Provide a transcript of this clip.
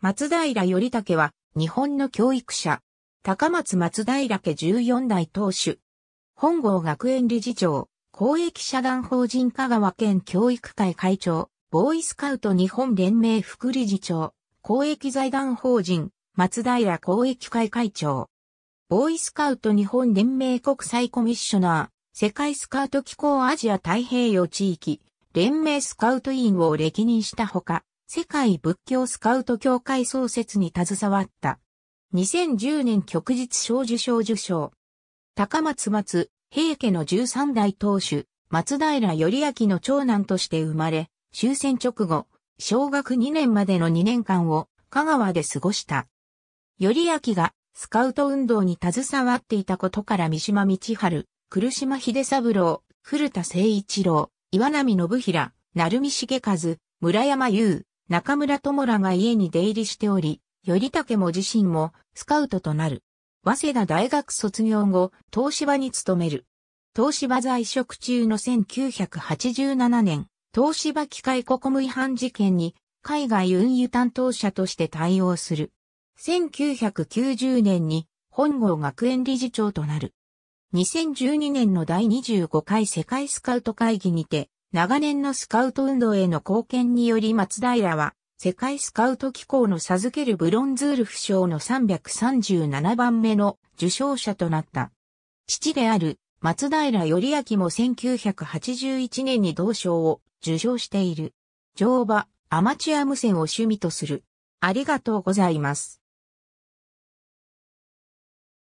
松平頼武は、日本の教育者。高松松平家14代当主。本郷学園理事長、公益社団法人香川県教育会会長、ボーイスカウト日本連盟副理事長、公益財団法人、松平公益会会長。ボーイスカウト日本連盟国際コミッショナー、世界スカウト機構アジア太平洋地域、連盟スカウト委員を歴任したほか、世界仏教スカウト協会創設に携わった。2010年旭日小受賞受賞。高松松、平家の13代当主、松平頼明の長男として生まれ、終戦直後、小学2年までの2年間を香川で過ごした。頼明がスカウト運動に携わっていたことから三島道春、来島秀三郎、古田誠一郎、岩波信平、鳴海重和、村山優、中村智らが家に出入りしており、頼武も自身もスカウトとなる。早稲田大学卒業後、東芝に勤める。東芝在職中の1987年、東芝機械ココム違反事件に海外運輸担当者として対応する。1990年に本郷学園理事長となる。2012年の第25回世界スカウト会議にて、長年のスカウト運動への貢献により松平は、世界スカウト機構の授けるブロンズール不賞の337番目の受賞者となった。父である松平頼明も1981年に同賞を受賞している。乗馬、アマチュア無線を趣味とする。ありがとうございます。